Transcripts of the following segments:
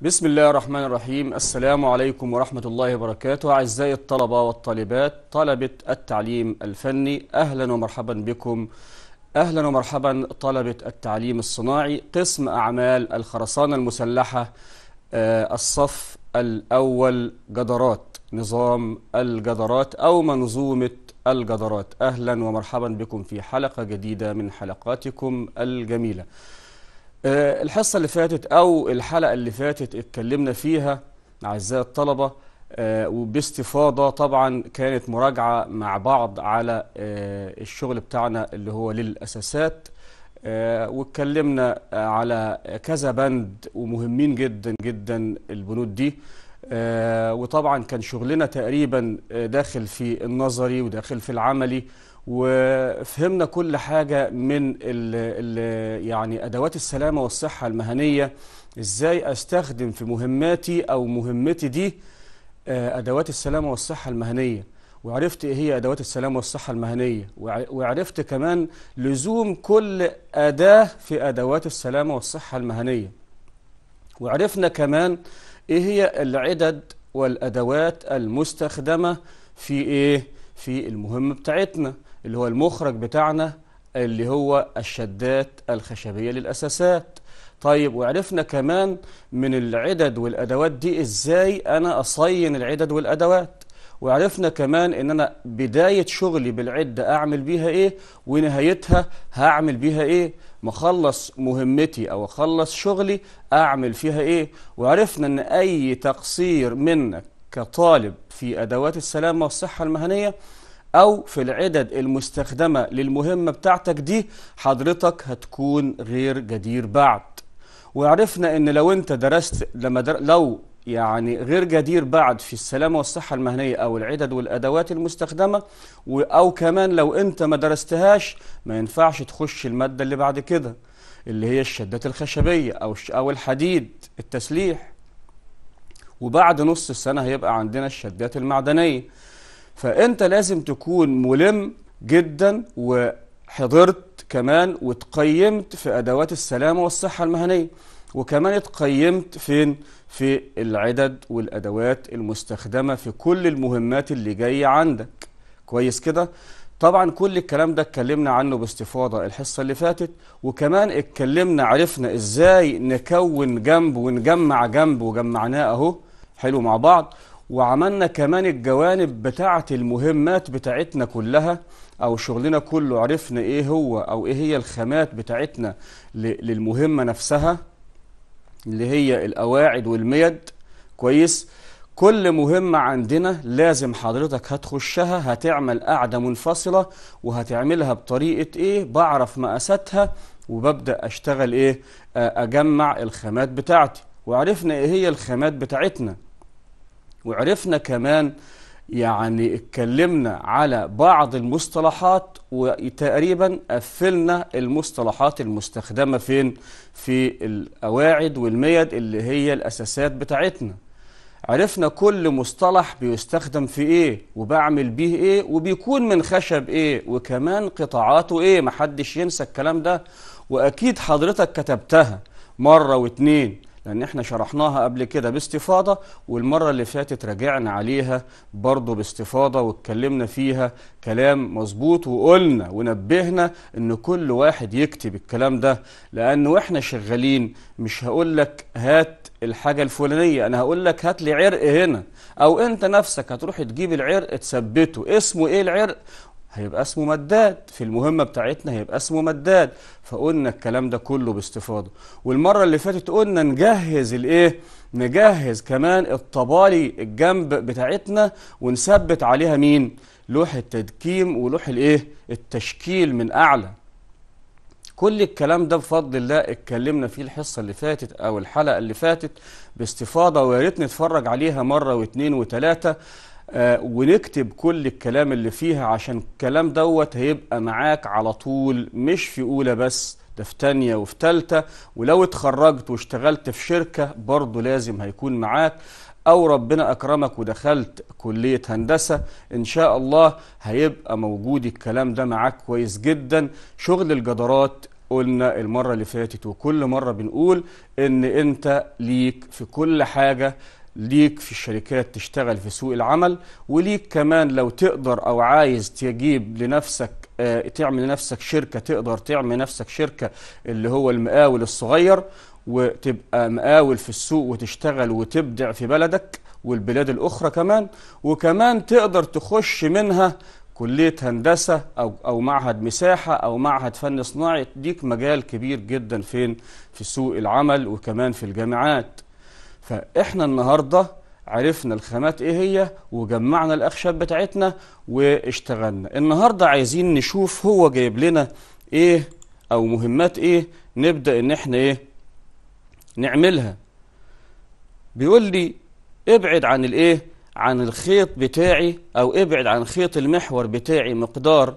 بسم الله الرحمن الرحيم السلام عليكم ورحمة الله وبركاته أعزائي الطلبة والطالبات طلبة التعليم الفني أهلا ومرحبا بكم أهلا ومرحبا طلبة التعليم الصناعي قسم أعمال الخرسانة المسلحة الصف الأول جدرات نظام الجدرات أو منظومة الجدرات أهلا ومرحبا بكم في حلقة جديدة من حلقاتكم الجميلة آه، الحصة اللي فاتت أو الحلقة اللي فاتت اتكلمنا فيها أعزائي الطلبة آه، وباستفاضة طبعا كانت مراجعة مع بعض على آه، الشغل بتاعنا اللي هو للأساسات واتكلمنا على كذا بند ومهمين جدا جدا البنود دي وطبعا كان شغلنا تقريبا داخل في النظري وداخل في العملي وفهمنا كل حاجة من ال ال يعني أدوات السلامة والصحة المهنية إزاي أستخدم في مهماتي أو مهمتي دي آه، أدوات السلامة والصحة المهنية وعرفت إيه هي أدوات السلامة والصحة المهنية وعرفت كمان لزوم كل أداة في أدوات السلامة والصحة المهنية وعرفنا كمان إيه هي العدد والأدوات المستخدمة في إيه في المهمة بتاعتنا اللي هو المخرج بتاعنا اللي هو الشدات الخشبية للأساسات طيب وعرفنا كمان من العدد والأدوات دي إزاي أنا أصين العدد والأدوات وعرفنا كمان ان انا بداية شغلي بالعدة اعمل بيها ايه ونهايتها هعمل بيها ايه مخلص مهمتي او اخلص شغلي اعمل فيها ايه وعرفنا ان اي تقصير منك كطالب في ادوات السلامة والصحة المهنية او في العدد المستخدمه للمهمه بتاعتك دي حضرتك هتكون غير جدير بعد وعرفنا ان لو انت درست لما در... لو يعني غير جدير بعد في السلامة والصحة المهنية أو العدد والأدوات المستخدمة أو كمان لو أنت ما درستهاش ما ينفعش تخش المادة اللي بعد كده اللي هي الشدات الخشبية أو أو الحديد التسليح وبعد نص السنة هيبقى عندنا الشدات المعدنية فانت لازم تكون ملم جدا وحضرت كمان وتقيمت في ادوات السلامه والصحه المهنيه وكمان اتقيمت فين في العدد والادوات المستخدمه في كل المهمات اللي جايه عندك كويس كده طبعا كل الكلام ده اتكلمنا عنه باستفاضه الحصه اللي فاتت وكمان اتكلمنا عرفنا ازاي نكون جنب ونجمع جنب وجمعناه اهو حلو مع بعض وعملنا كمان الجوانب بتاعة المهمات بتاعتنا كلها أو شغلنا كله عرفنا إيه هو أو إيه هي الخامات بتاعتنا للمهمة نفسها اللي هي القواعد والميد كويس كل مهمة عندنا لازم حضرتك هتخشها هتعمل قاعدة منفصلة وهتعملها بطريقة إيه بعرف مقاساتها وببدأ أشتغل إيه أجمع الخامات بتاعتي وعرفنا إيه هي الخامات بتاعتنا وعرفنا كمان يعني اتكلمنا على بعض المصطلحات وتقريبا قفلنا المصطلحات المستخدمة فين في القواعد والميد اللي هي الأساسات بتاعتنا عرفنا كل مصطلح بيستخدم في ايه وبعمل بيه ايه وبيكون من خشب ايه وكمان قطاعاته ايه محدش ينسى الكلام ده واكيد حضرتك كتبتها مرة واتنين لأن احنا شرحناها قبل كده باستفاضة والمرة اللي فاتت راجعنا عليها برضه باستفاضة واتكلمنا فيها كلام مظبوط وقلنا ونبهنا إن كل واحد يكتب الكلام ده لأن وإحنا شغالين مش هقول لك هات الحاجة الفلانية أنا هقول لك هات لي عرق هنا أو أنت نفسك هتروح تجيب العرق تثبته اسمه إيه العرق هيبقى اسمه مداد في المهمة بتاعتنا هيبقى اسمه مداد فقلنا الكلام ده كله باستفاضة والمرة اللي فاتت قلنا نجهز الايه نجهز كمان الطبالي الجنب بتاعتنا ونثبت عليها مين لوح التدكيم ولوح الايه التشكيل من اعلى كل الكلام ده بفضل الله اتكلمنا فيه الحصة اللي فاتت أو الحلقة اللي فاتت باستفاضة ويا ريت نتفرج عليها مرة واثنين وثلاثة آه، ونكتب كل الكلام اللي فيها عشان الكلام دوت هيبقى معاك على طول مش في أولى بس ده في تانية وفي تالتة ولو اتخرجت واشتغلت في شركة برضه لازم هيكون معاك أو ربنا أكرمك ودخلت كلية هندسة إن شاء الله هيبقى موجود الكلام ده معاك كويس جدا شغل الجدارات قلنا المرة اللي فاتت وكل مرة بنقول إن أنت ليك في كل حاجة ليك في الشركات تشتغل في سوق العمل وليك كمان لو تقدر او عايز تجيب لنفسك آه، تعمل لنفسك شركة تقدر تعمل نفسك شركة اللي هو المقاول الصغير وتبقى مقاول في السوق وتشتغل وتبدع في بلدك والبلاد الأخرى كمان وكمان تقدر تخش منها كلية هندسة أو أو معهد مساحة أو معهد فن صناعي ديك مجال كبير جدا فين في سوق العمل وكمان في الجامعات فاحنا النهارده عرفنا الخامات ايه هي وجمعنا الاخشاب بتاعتنا واشتغلنا النهارده عايزين نشوف هو جايب لنا ايه او مهمات ايه نبدا ان احنا ايه نعملها بيقول لي ابعد عن الايه عن الخيط بتاعي او ابعد عن خيط المحور بتاعي مقدار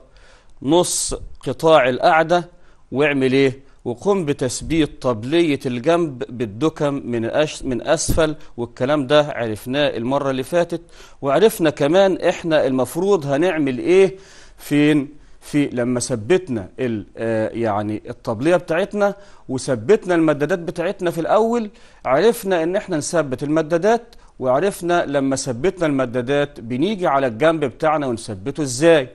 نص قطاع القاعده واعمل ايه وقم بتثبيت طبلية الجنب بالدكم من, أش من أسفل والكلام ده عرفناه المرة اللي فاتت وعرفنا كمان إحنا المفروض هنعمل إيه فين في لما ثبتنا آه، يعني الطبليه بتاعتنا وثبتنا المدادات بتاعتنا في الاول عرفنا ان احنا نثبت المدادات وعرفنا لما ثبتنا المدادات بنيجي على الجنب بتاعنا ونثبته ازاي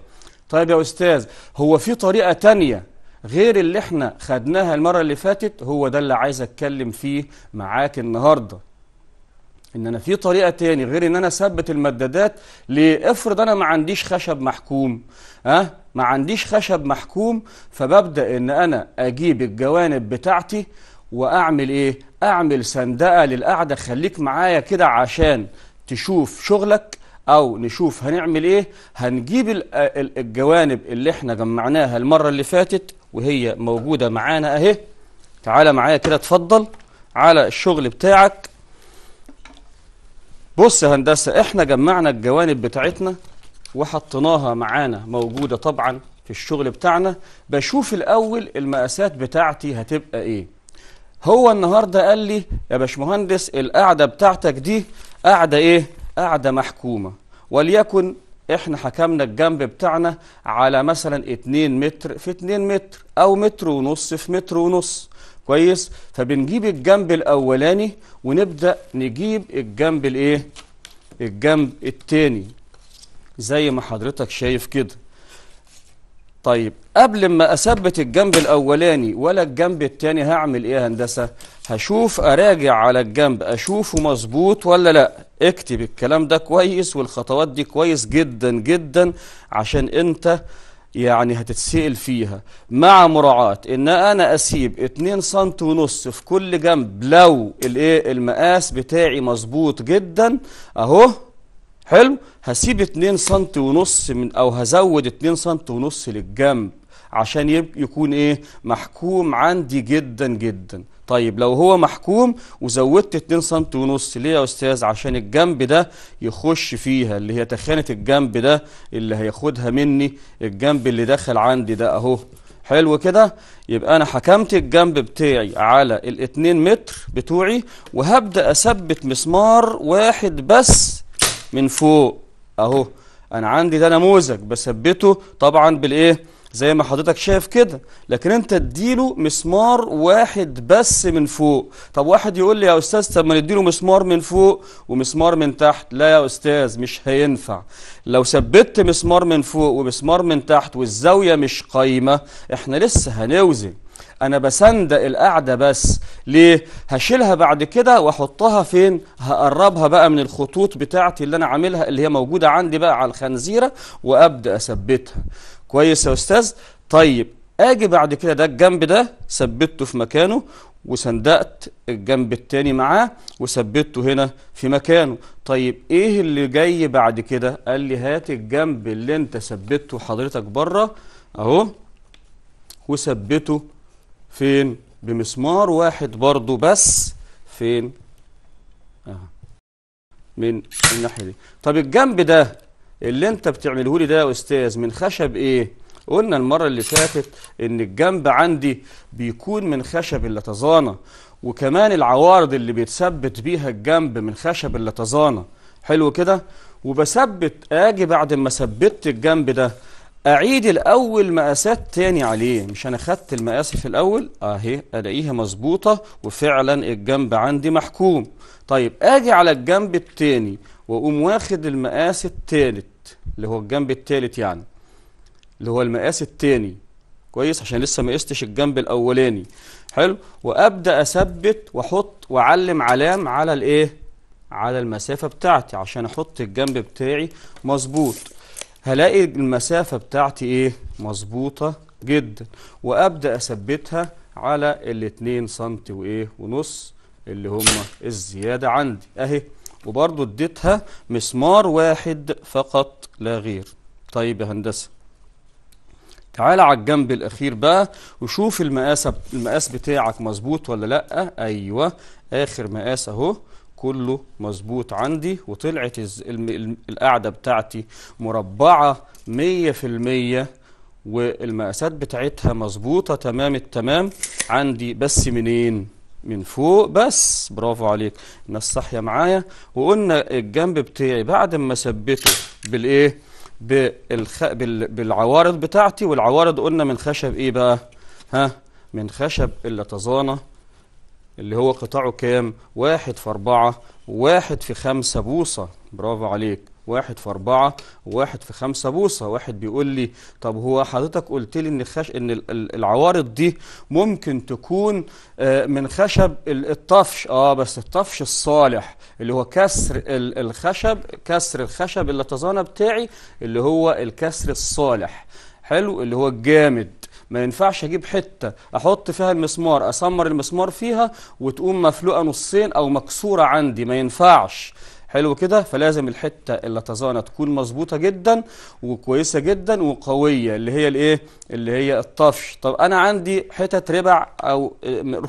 طيب يا استاذ هو في طريقه تانية غير اللي احنا خدناها المرة اللي فاتت هو ده اللي عايز اتكلم فيه معاك النهاردة ان انا في طريقه تاني غير ان انا اثبت المدادات لافرض انا ما عنديش خشب محكوم ها أه؟ ما عنديش خشب محكوم فببدا ان انا اجيب الجوانب بتاعتي واعمل ايه اعمل سندقه للقعده خليك معايا كده عشان تشوف شغلك او نشوف هنعمل ايه هنجيب الجوانب اللي احنا جمعناها المره اللي فاتت وهي موجودة معانا اهي تعالى معايا كده اتفضل على الشغل بتاعك بص يا هندسة احنا جمعنا الجوانب بتاعتنا وحطيناها معانا موجودة طبعا في الشغل بتاعنا بشوف الأول المقاسات بتاعتي هتبقى ايه هو النهاردة قال لي يا باشمهندس القعدة بتاعتك دي قعدة ايه قعدة محكومة وليكن احنا حكمنا الجنب بتاعنا على مثلا 2 متر في 2 متر او متر ونص في متر ونص كويس فبنجيب الجنب الاولاني ونبدا نجيب الجنب الايه الجنب التاني زي ما حضرتك شايف كده طيب قبل ما اثبت الجنب الاولاني ولا الجنب التاني هعمل ايه هندسه هشوف اراجع على الجنب اشوفه مظبوط ولا لا اكتب الكلام ده كويس والخطوات دي كويس جدا جدا عشان انت يعني هتتسئل فيها مع مراعاة ان انا اسيب 2 سم ونص في كل جنب لو الايه المقاس بتاعي مظبوط جدا اهو حلو هسيب 2 سم ونص من او هزود 2 سم ونص للجنب عشان يكون ايه محكوم عندي جدا جدا طيب لو هو محكوم وزودت 2 سم ونص ليه يا استاذ عشان الجنب ده يخش فيها اللي هي تخانه الجنب ده اللي هياخدها مني الجنب اللي دخل عندي ده اهو حلو كده يبقى انا حكمت الجنب بتاعي على الاتنين متر بتوعي وهبدا اثبت مسمار واحد بس من فوق اهو انا عندي ده نموذج بثبته طبعا بالايه زي ما حضرتك شايف كده لكن انت اديله مسمار واحد بس من فوق طب واحد يقول لي يا استاذ طب ما نديله مسمار من فوق ومسمار من تحت لا يا استاذ مش هينفع لو ثبتت مسمار من فوق ومسمار من تحت والزاويه مش قايمه احنا لسه هنوزن انا بسندق القاعده بس ليه هشيلها بعد كده واحطها فين هقربها بقى من الخطوط بتاعتي اللي انا عاملها اللي هي موجوده عندي بقى على الخنزيره وابدا اثبتها كويس يا أستاذ طيب أجي بعد كده ده الجنب ده ثبته في مكانه وصندقت الجنب التاني معاه وثبته هنا في مكانه طيب ايه اللي جاي بعد كده قال لي هات الجنب اللي انت ثبته حضرتك بره اهو وثبته فين بمسمار واحد برضو بس فين اهو من الناحيه دي طب الجنب ده اللي انت بتعمله لي ده يا استاذ من خشب ايه قلنا المرة اللي فاتت ان الجنب عندي بيكون من خشب اللتزانة وكمان العوارض اللي بيتثبت بيها الجنب من خشب اللتزانة حلو كده وبثبت اجي بعد ما ثبتت الجنب ده اعيد الاول مقاسات تاني عليه مش انا خدت المقاس في الاول اهي الاقيها مظبوطه وفعلا الجنب عندي محكوم طيب اجي على الجنب التاني واقوم واخد المقاس التالت اللي هو الجنب التالت يعني اللي هو المقاس التاني كويس عشان لسه ما قستش الجنب الاولاني حلو وابدا اثبت واحط واعلم علام على الايه على المسافه بتاعتي عشان احط الجنب بتاعي مظبوط هلاقي المسافه بتاعتي ايه مظبوطه جدا وابدا اثبتها على ال2 سنتي وايه ونص اللي هم الزياده عندي اهي وبرضو اديتها مسمار واحد فقط لا غير طيب يا هندسة تعالى على الجنب الأخير بقى وشوف المقاس المقاس بتاعك مظبوط ولا لأ أيوة آخر مقاس أهو كله مظبوط عندي وطلعت القاعدة بتاعتي مربعة 100% والمقاسات بتاعتها مظبوطة تمام التمام عندي بس منين؟ من فوق بس برافو عليك الناس صاحيه معايا وقلنا الجنب بتاعي بعد ما ثبته بالايه بالخ... بال... بالعوارض بتاعتي والعوارض قلنا من خشب ايه بقى ها من خشب اللتظانه اللي هو قطاعه كام واحد في اربعة واحد في خمسة بوصة برافو عليك واحد في أربعة واحد في خمسة بوصة واحد بيقول لي طب هو حضرتك قلت لي إن, خش... إن العوارض دي ممكن تكون آه، من خشب الطفش آه بس الطفش الصالح اللي هو كسر الخشب كسر الخشب اللتزانة بتاعي اللي هو الكسر الصالح حلو اللي هو الجامد ما ينفعش اجيب حته احط فيها المسمار اسمر المسمار فيها وتقوم مفلوقه نصين او مكسوره عندي ما ينفعش حلو كده فلازم الحته اللي تزانه تكون مظبوطه جدا وكويسه جدا وقويه اللي هي الايه اللي هي الطفش طب انا عندي حتت ربع او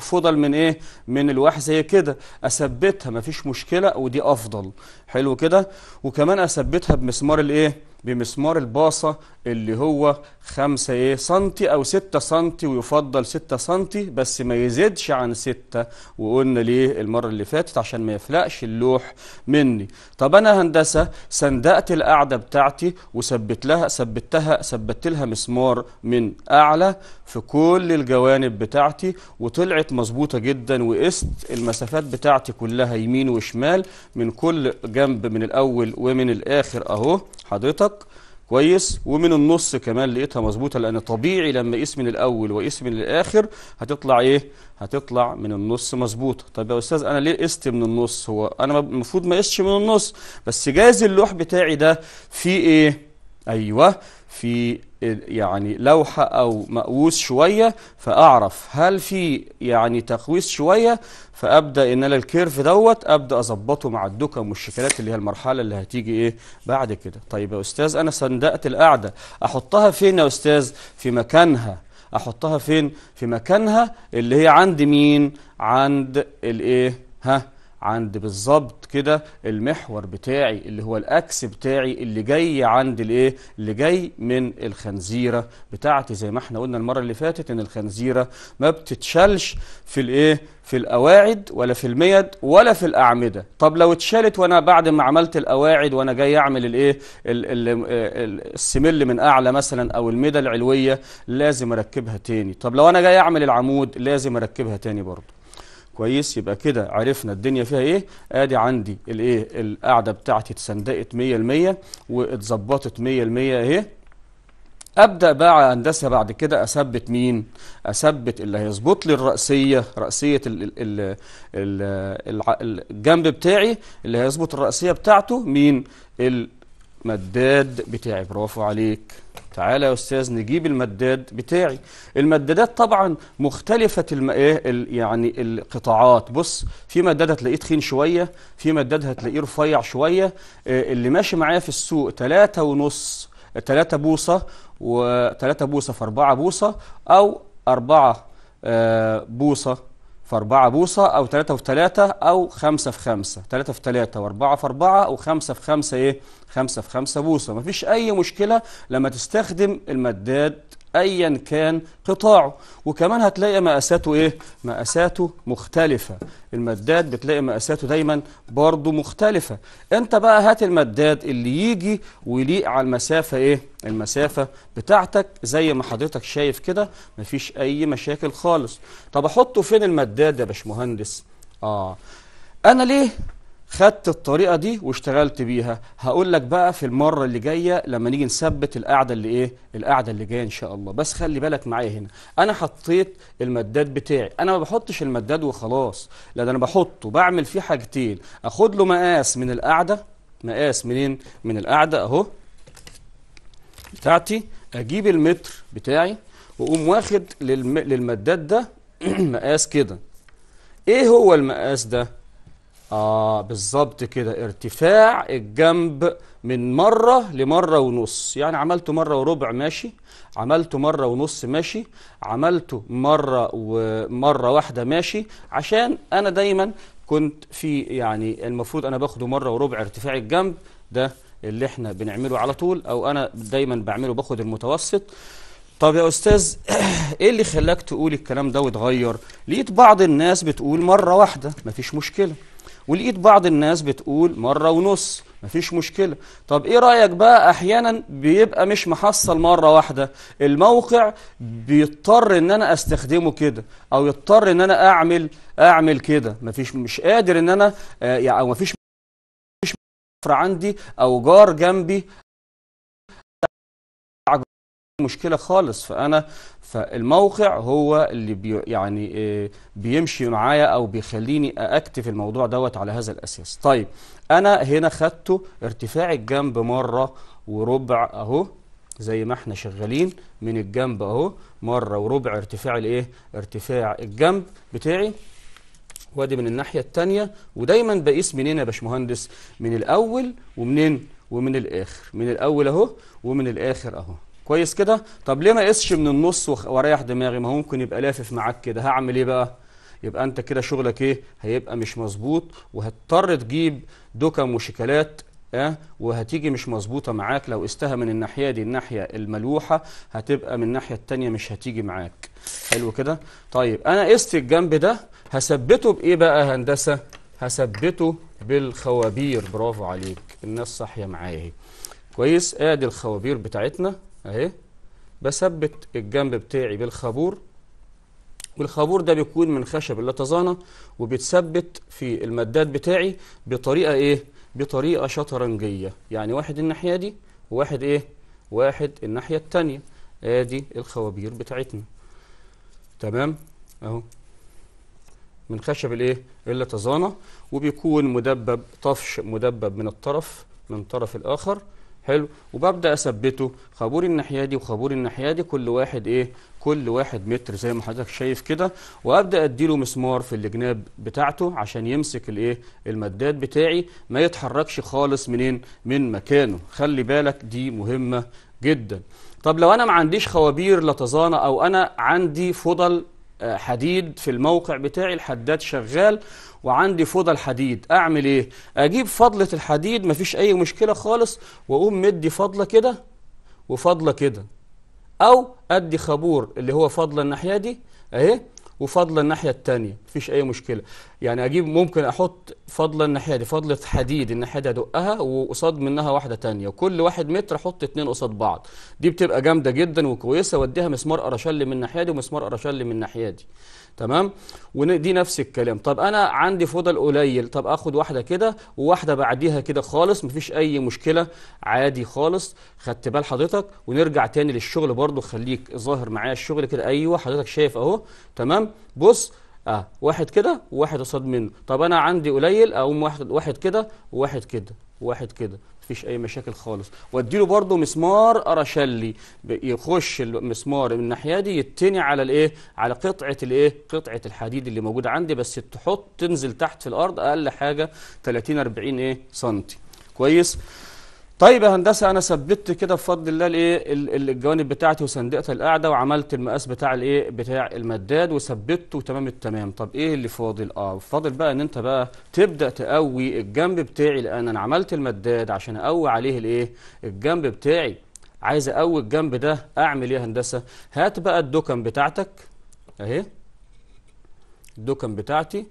فضل من ايه من الواح زي كده اثبتها مفيش مشكله ودي افضل حلو كده وكمان اثبتها بمسمار الايه بمسمار الباصة اللي هو 5 ايه سنتي او 6 سنتي ويفضل 6 سنتي بس ما يزيدش عن 6 وقلنا ليه المرة اللي فاتت عشان ما يفلقش اللوح مني طب انا هندسة سندقت القاعدة بتاعتي وثبت لها ثبتها ثبت لها مسمار من اعلى في كل الجوانب بتاعتي وطلعت مظبوطة جدا وقست المسافات بتاعتي كلها يمين وشمال من كل جنب من الاول ومن الاخر اهو حضرتك مطلق كويس ومن النص كمان لقيتها مظبوطه لان طبيعي لما اسم من الاول واسم من الاخر هتطلع ايه هتطلع من النص مظبوطه طب يا استاذ انا ليه قست من النص هو انا المفروض ما قستش من النص بس جاز اللوح بتاعي ده فيه ايه ايوه في يعني لوحة أو مقوس شوية فأعرف هل في يعني تقويس شوية فأبدأ إن أنا الكيرف دوت أبدأ أظبطه مع الدكم والشكلات اللي هي المرحلة اللي هتيجي إيه بعد كده طيب يا أستاذ أنا صندقت القعدة أحطها فين يا أستاذ في مكانها أحطها فين في مكانها اللي هي عند مين عند الإيه ها عند بالظبط كده المحور بتاعي اللي هو الاكس بتاعي اللي جاي عند الايه اللي جاي من الخنزيره بتاعتي زي ما احنا قلنا المره اللي فاتت ان الخنزيره ما بتتشالش في الايه في القواعد ولا في الميد ولا في الاعمده طب لو اتشالت وانا بعد ما عملت القواعد وانا جاي اعمل الايه السمل من اعلى مثلا او الميده العلويه لازم اركبها تاني طب لو انا جاي اعمل العمود لازم اركبها تاني برضه كويس يبقى كده عرفنا الدنيا فيها ايه ادي عندي الايه القاعده بتاعتي اتسندقت 100% واتظبطت 100% اهي ابدا بقى هندسه بعد كده اثبت مين اثبت اللي هيظبط لي الراسيه راسيه الـ الـ الـ الجنب بتاعي اللي هيظبط الراسيه بتاعته مين مداد بتاعي برافو عليك تعالى يا استاذ نجيب المداد بتاعي المدادات طبعا مختلفه الم... إيه، ال... يعني القطاعات بص في مداد هتلاقيه تخين شويه في مداد هتلاقيه رفيع شويه آه، اللي ماشي معايا في السوق تلاتة ونص تلاتة بوصه و بوصه في أربعة بوصه او أربعة آه، بوصه في 4 بوصة أو 3 في 3 أو 5 في 5 3 في 3 و4 في 4 أو 5 في 5 إيه 5 في 5 بوصة مفيش أي مشكلة لما تستخدم المداد أيا كان قطاعه وكمان هتلاقي مقاساته إيه؟ مقاساته مختلفة المداد بتلاقي مقاساته دايما برضه مختلفة أنت بقى هات المداد اللي يجي ويليق على المسافة إيه؟ المسافة بتاعتك زي ما حضرتك شايف كده مفيش أي مشاكل خالص طب أحطه فين المداد يا باشمهندس؟ آه أنا ليه خدت الطريقه دي واشتغلت بيها هقول لك بقى في المره اللي جايه لما نيجي نثبت القاعده اللي ايه القاعده اللي جايه ان شاء الله بس خلي بالك معايا هنا انا حطيت المداد بتاعي انا ما بحطش المداد وخلاص لا ده انا بحطه بعمل فيه حاجتين اخد له مقاس من القاعده مقاس منين من القاعده اهو بتاعتي اجيب المتر بتاعي واقوم واخد للم... للمداد ده مقاس كده ايه هو المقاس ده آه بالظبط كده ارتفاع الجنب من مرة لمرة ونص يعني عملته مرة وربع ماشي عملته مرة ونص ماشي عملته مرة ومرة واحدة ماشي عشان أنا دايما كنت في يعني المفروض أنا باخده مرة وربع ارتفاع الجنب ده اللي احنا بنعمله على طول أو أنا دايما بعمله باخد المتوسط طب يا أستاذ إيه اللي خلاك تقول الكلام ده وتغير؟ لقيت بعض الناس بتقول مرة واحدة مفيش مشكلة ولقيت بعض الناس بتقول مرة ونص مفيش مشكلة طب ايه رأيك بقى احيانا بيبقى مش محصل مرة واحدة الموقع بيضطر ان انا استخدمه كده او يضطر ان انا اعمل اعمل كده مفيش مش قادر ان انا آه يعني مفيش عندي او جار جنبي مشكلة خالص فأنا فالموقع هو اللي بي يعني آه، بيمشي معايا أو بيخليني أكتف الموضوع دوت على هذا الأساس طيب أنا هنا خدته ارتفاع الجنب مرة وربع أهو زي ما احنا شغالين من الجنب أهو مرة وربع ارتفاع الإيه ارتفاع الجنب بتاعي وادي من الناحية الثانيه ودايما بقيس منين يا باشمهندس من الأول ومنين ومن الآخر من الأول أهو ومن الآخر أهو كويس كده طب ليه ما اقسش من النص واريح دماغي ما هو ممكن يبقى لافف معاك كده هعمل ايه بقى يبقى انت كده شغلك ايه هيبقى مش مظبوط وهتضطر تجيب دكم وشيكلات اه وهتيجي مش مظبوطه معاك لو قستها من الناحيه دي الناحيه الملوحه هتبقى من الناحيه الثانيه مش هتيجي معاك حلو كده طيب انا قست الجنب ده هثبته بايه بقى هندسه هثبته بالخوابير برافو عليك الناس صاحيه معايا اهي كويس ادي آه الخوابير بتاعتنا اهي بثبت الجنب بتاعي بالخابور والخابور ده بيكون من خشب اللتزانة وبيتثبت في المداد بتاعي بطريقة ايه بطريقة شطرنجية يعني واحد الناحية دي وواحد ايه واحد الناحية الثانيه، ادي الخوابير بتاعتنا تمام اهو من خشب الايه اللتزانة وبيكون مدبب طفش مدبب من الطرف من الطرف الاخر حلو وببدا اثبته خابور الناحيه دي وخابور الناحيه دي كل واحد ايه كل واحد متر زي ما حضرتك شايف كده وابدا اديله مسمار في الجناب بتاعته عشان يمسك الايه المداد بتاعي ما يتحركش خالص منين من مكانه خلي بالك دي مهمه جدا طب لو انا ما عنديش خوابير لا او انا عندي فضل حديد في الموقع بتاعي الحداد شغال وعندي فضل حديد اعمل ايه اجيب فضله الحديد مفيش اي مشكله خالص واقوم مدي فضله كده وفضله كده او ادي خابور اللي هو فضله الناحيه دي اهي وفضل الناحيه الثانيه مفيش اي مشكله يعني اجيب ممكن احط فضل الناحيه دي فضله حديد الناحيه دي ادقها وقصاد منها واحده ثانيه وكل واحد متر احط اثنين قصاد بعض دي بتبقى جامده جدا وكويسه واديها مسمار قرشلي من الناحيه دي ومسمار قرشلي من الناحيه دي تمام ودي نفس الكلام طب انا عندي فضل قليل طب اخد واحده كده وواحده بعديها كده خالص مفيش اي مشكله عادي خالص خدت بال حضرتك ونرجع تاني للشغل برضو خليك ظاهر معايا الشغل كده ايوه حضرتك شايف اهو تمام بص اه واحد كده وواحد قصاد منه طب انا عندي قليل اقوم واحد واحد كده وواحد كده واحد كده مفيش اي مشاكل خالص واديله برضه مسمار ارشلي يخش المسمار من الناحيه دي يتني على الايه على قطعه الايه قطعه الحديد اللي موجوده عندي بس تحط تنزل تحت في الارض اقل حاجه 30 40 ايه سنتي كويس طيب يا هندسه انا ثبتت كده بفضل الله الايه الجوانب بتاعتي وصندوقه القاعده وعملت المقاس بتاع الايه بتاع المداد وثبته تمام التمام طب ايه اللي فاضل اه فاضل بقى ان انت بقى تبدا تقوي الجنب بتاعي لان انا عملت المداد عشان اقوي عليه الايه الجنب بتاعي عايز اقوي الجنب ده اعمل ايه يا هندسه هات بقى الدكم بتاعتك اهي الدكم بتاعتي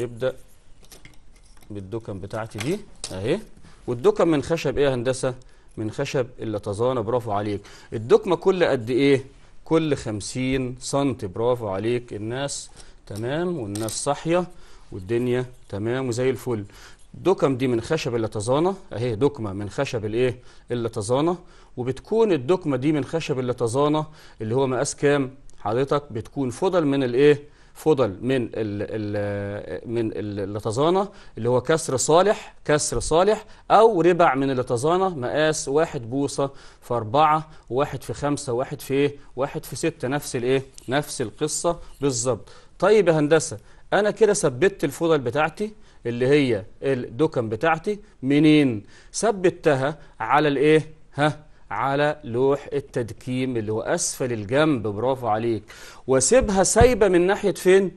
ابدا بالدكم بتاعتي دي اهي والدكم من خشب ايه يا هندسه من خشب اللتظانه برافو عليك الدكمه كل قد ايه كل 50 سم برافو عليك الناس تمام والناس صاحيه والدنيا تمام وزي الفل الدكم دي من خشب اللتظانه اهي دكمه من خشب الايه اللتظانه وبتكون الدكمه دي من خشب اللتظانه اللي هو مقاس كام حضرتك بتكون فضل من الايه فضل من الـ الـ من اللتظانة اللي هو كسر صالح كسر صالح أو ربع من اللتظانة مقاس واحد بوصة في أربعة واحد في خمسة واحد في إيه واحد في ستة نفس الإيه نفس القصة بالظبط طيب يا هندسة أنا كده ثبتت الفضل بتاعتي اللي هي الدكم بتاعتي منين ثبتها على الإيه ها على لوح التدكيم اللي هو أسفل الجنب برافو عليك وسيبها سايبة من ناحية فين؟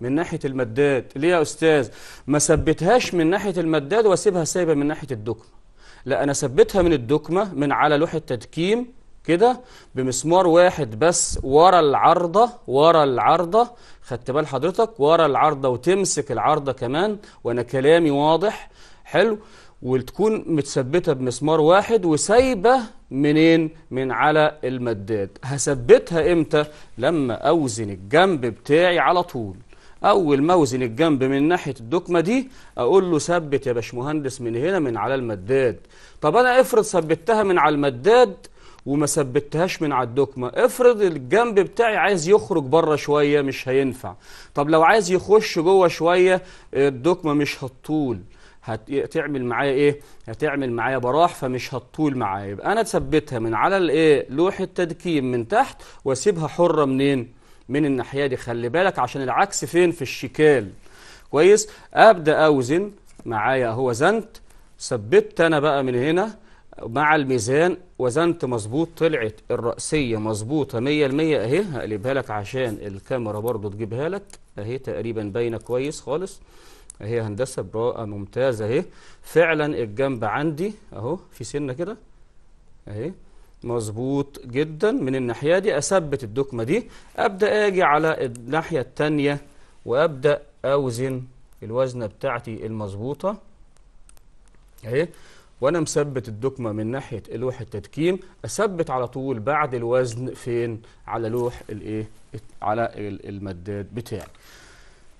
من ناحية المداد ليه يا أستاذ؟ ما ثبتهاش من ناحية المداد واسيبها سايبة من ناحية الدكمة لا أنا ثبتها من الدكمة من على لوح التدكيم كده بمسمار واحد بس ورا العارضة ورا العارضة خدت بال حضرتك ورا العارضة وتمسك العارضة كمان وأنا كلامي واضح حلو وتكون متثبته بمسمار واحد وسايبه منين من على المداد هثبتها امتى لما اوزن الجنب بتاعي على طول اول ما اوزن الجنب من ناحيه الدكمه دي اقول له ثبت يا باشمهندس من هنا من على المداد طب انا افرض ثبتها من على المداد وما ثبتهاش من على الدكمه افرض الجنب بتاعي عايز يخرج بره شويه مش هينفع طب لو عايز يخش جوه شويه الدكمه مش هتطول هتعمل معايا ايه هتعمل معايا براح فمش هتطول معايا يبقى انا اثبتها من على الايه لوح التدكين من تحت واسيبها حره منين من الناحيه دي خلي بالك عشان العكس فين في الشكال كويس ابدا اوزن معايا اهو وزنت ثبتت انا بقى من هنا مع الميزان وزنت مظبوط طلعت الرأسية مظبوطة 100% اهي هقلبها لك عشان الكاميرا برضو تجيبها لك اهي تقريبا باينة كويس خالص هي هندسه براءه ممتازه اهي فعلا الجنب عندي اهو في سنه كده اهي مظبوط جدا من الناحيه دي اثبت الدكمه دي ابدا اجي على الناحيه الثانيه وابدا اوزن الوزنه بتاعتي المظبوطه اهي وانا مثبت الدكمه من ناحيه لوح التدكيم اثبت على طول بعد الوزن فين على لوح الايه على المداد بتاعي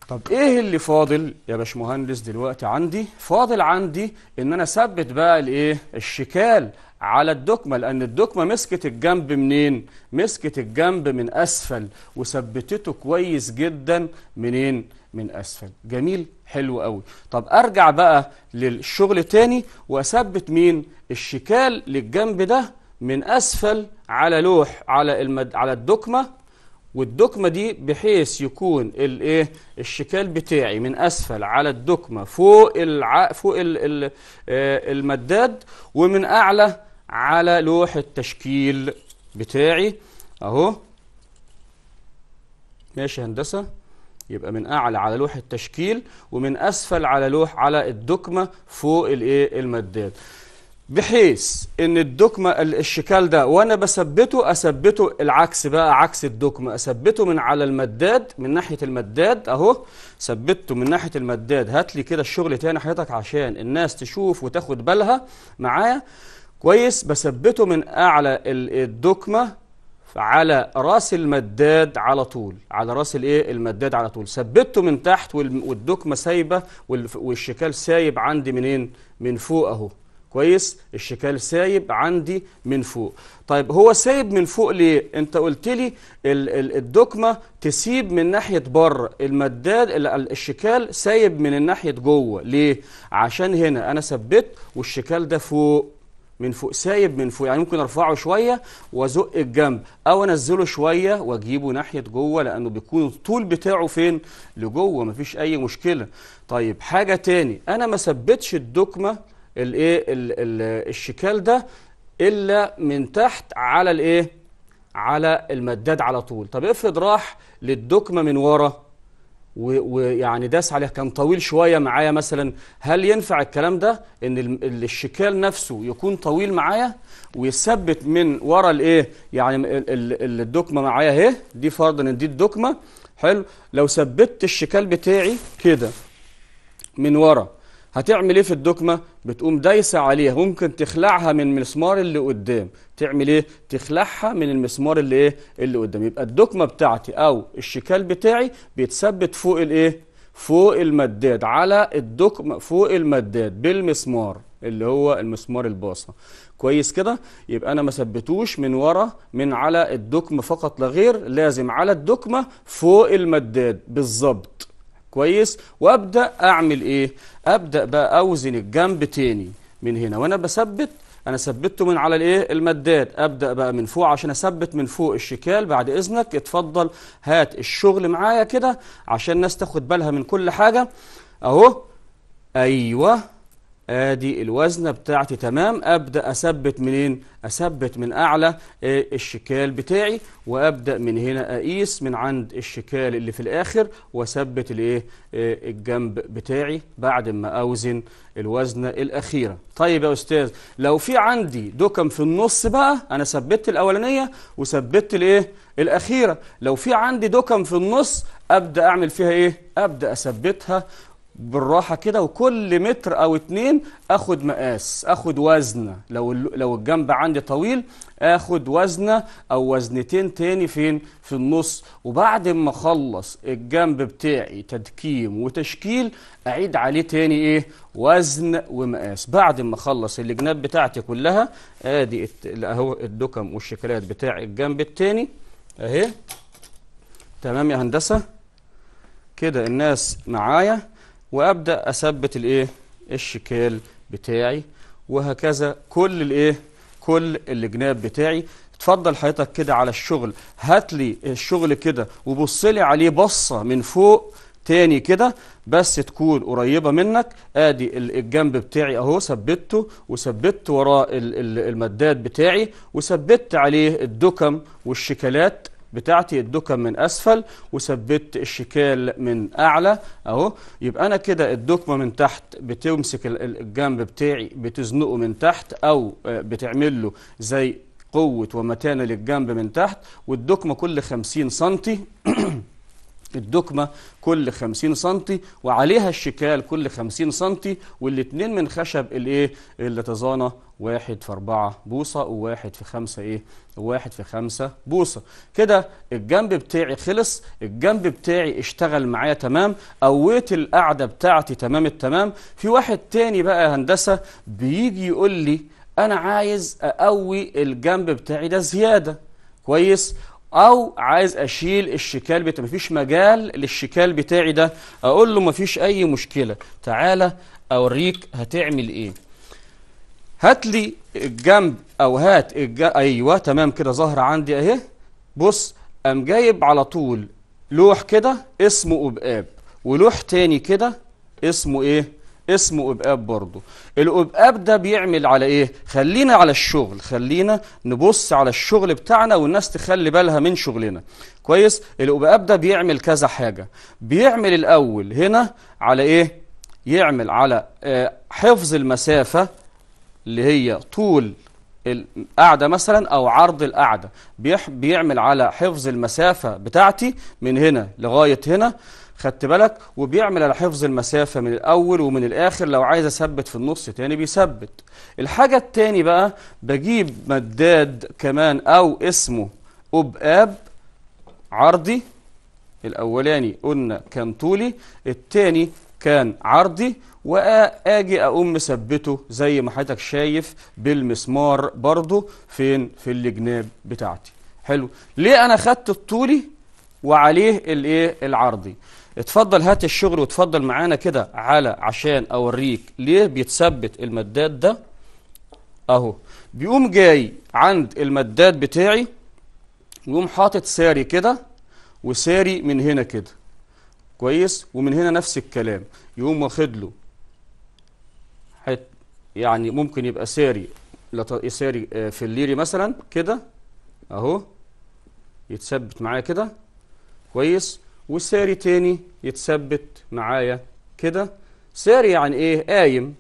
طب ايه اللي فاضل يا باشمهندس دلوقتي عندي فاضل عندي ان انا اثبت بقى الايه الشكال على الدكمه لان الدكمه مسكت الجنب منين مسكت الجنب من اسفل وثبتته كويس جدا منين من اسفل جميل حلو قوي طب ارجع بقى للشغل تاني واثبت مين الشكال للجنب ده من اسفل على لوح على المد... على الدكمه والدكمة دي بحيث يكون الايه الشكال بتاعي من اسفل على الدكمة فوق الع... فوق ال... ال... آه، المداد ومن اعلى على لوح التشكيل بتاعي اهو ماشي هندسة يبقى من اعلى على لوح التشكيل ومن اسفل على لوح على الدكمة فوق الايه المداد بحيث ان الدكمة الشكال ده وانا بثبته اثبته العكس بقى عكس الدكمة اثبته من على المداد من ناحية المداد اهو ثبته من ناحية المداد هات لي كده الشغل تاني حضرتك عشان الناس تشوف وتاخد بالها معايا كويس بثبته من اعلى الدكمة على راس المداد على طول على راس الايه المداد على طول ثبته من تحت والدكمه سايبه والشكال سايب عندي منين من فوق اهو كويس الشكال سايب عندي من فوق طيب هو سايب من فوق ليه انت قلت لي الدكمه تسيب من ناحيه بره المداد الشكال سايب من الناحيه جوه ليه عشان هنا انا ثبت والشكال ده فوق من فوق سايب من فوق يعني ممكن ارفعه شويه وازق الجنب او انزله شويه واجيبه ناحيه جوه لانه بيكون الطول بتاعه فين لجوه مفيش اي مشكله طيب حاجه تاني انا ما ثبتش الدكمه الايه الشكال ده الا من تحت على الايه على المداد على طول طب افرض راح للدكمه من ورا ويعني داس عليه كان طويل شويه معايا مثلا هل ينفع الكلام ده ان الشكال نفسه يكون طويل معايا ويثبت من ورا الايه يعني الدكمه معايا اهي دي فرضا ان دي الدكمه حلو لو ثبتت الشكال بتاعي كده من ورا هتعمل ايه في الدكمه بتقوم دايسه عليها ممكن تخلعها من المسمار اللي قدام تعمل ايه تخلعها من المسمار اللي ايه اللي قدام يبقى الدكمه بتاعتي او الشكال بتاعي بيتثبت فوق الايه فوق المداد على الدكمه فوق المداد بالمسمار اللي هو المسمار الباصه كويس كده يبقى انا ما ثبتوش من ورا من على الدكمه فقط لا غير لازم على الدكمه فوق المداد بالظبط كويس وابدا اعمل ايه ابدا بقى اوزن الجنب تاني من هنا وانا بثبت انا ثبته من على الايه المداد ابدا بقى من فوق عشان اثبت من فوق الشكال بعد اذنك اتفضل هات الشغل معايا كده عشان الناس تاخد بالها من كل حاجه اهو ايوه ادي الوزنه بتاعتي تمام ابدا اثبت منين اثبت من اعلى آه، الشكال بتاعي وابدا من هنا اقيس من عند الشكال اللي في الاخر واثبت الايه آه، الجنب بتاعي بعد ما اوزن الوزنه الاخيره طيب يا استاذ لو في عندي دكم في النص بقى انا ثبتت الاولانيه وثبتت الايه الاخيره لو في عندي دكم في النص ابدا اعمل فيها ايه ابدا اثبتها بالراحه كده وكل متر او اتنين اخد مقاس اخد وزنه لو لو الجنب عندي طويل اخد وزنه او وزنتين تاني فين في النص وبعد ما اخلص الجنب بتاعي تدكيم وتشكيل اعيد عليه تاني ايه وزن ومقاس بعد ما اخلص الجناب بتاعتي كلها ادي اهو الدكم والشكلات بتاع الجنب التاني اهي تمام يا هندسه كده الناس معايا وابدا اثبت الايه الشكال بتاعي وهكذا كل الايه كل الجناب بتاعي اتفضل حضرتك كده على الشغل هات لي الشغل كده وبص لي عليه بصه من فوق تاني كده بس تكون قريبة منك ادي الجنب بتاعي اهو ثبته وثبت وراه المداد بتاعي وثبت عليه الدكم والشكلات بتاعتي الدكم من اسفل وثبت الشكال من اعلى اهو يبقى انا كده الدكمه من تحت بتمسك الجنب بتاعي بتزنقه من تحت او آه، بتعمل له زي قوه ومتانه للجنب من تحت والدكمه كل 50 سنتي الدكمة كل 50 سنتي وعليها الشكال كل 50 سنتي والاتنين من خشب الايه اللي تزانة واحد في أربعة بوصة وواحد في خمسة إيه واحد في خمسة بوصة كده الجنب بتاعي خلص الجنب بتاعي اشتغل معايا تمام قويت القعدة بتاعتي تمام التمام في واحد تاني بقى هندسة بيجي يقول لي أنا عايز أقوي الجنب بتاعي ده زيادة كويس او عايز اشيل الشكال بتاعي مفيش مجال للشكال بتاعي ده اقول له مفيش اي مشكله تعالى اوريك هتعمل ايه هات لي الجنب او هات الجنب ايوه تمام كده ظهر عندي اهي بص قام جايب على طول لوح كده اسمه ابقاب ولوح تاني كده اسمه ايه اسمه ابقاب برضو الابقاب ده بيعمل على ايه خلينا على الشغل خلينا نبص على الشغل بتاعنا والناس تخلي بالها من شغلنا كويس الابقاب ده بيعمل كذا حاجه بيعمل الاول هنا على ايه يعمل على آه، حفظ المسافه اللي هي طول القعدة مثلا أو عرض القعدة بيعمل على حفظ المسافة بتاعتي من هنا لغاية هنا خدت بالك وبيعمل على حفظ المسافة من الأول ومن الآخر لو عايز أثبت في النص تاني بيثبت الحاجة التاني بقى بجيب مداد كمان أو اسمه أب عرضي الأولاني قلنا كان طولي التاني كان عرضي واجي اقوم مثبته زي ما حضرتك شايف بالمسمار برضو فين في الجناب بتاعتي حلو ليه انا خدت الطولي وعليه الايه العرضي اتفضل هات الشغل واتفضل معانا كده على عشان اوريك ليه بيتثبت المداد ده اهو بيقوم جاي عند المداد بتاعي يقوم حاطط ساري كده وساري من هنا كده كويس ومن هنا نفس الكلام يقوم واخد له يعني ممكن يبقى ساري ساري آه، في الليري مثلا كده اهو يتثبت معايا كده كويس والساري تاني يتثبت معايا كده ساري يعني ايه قايم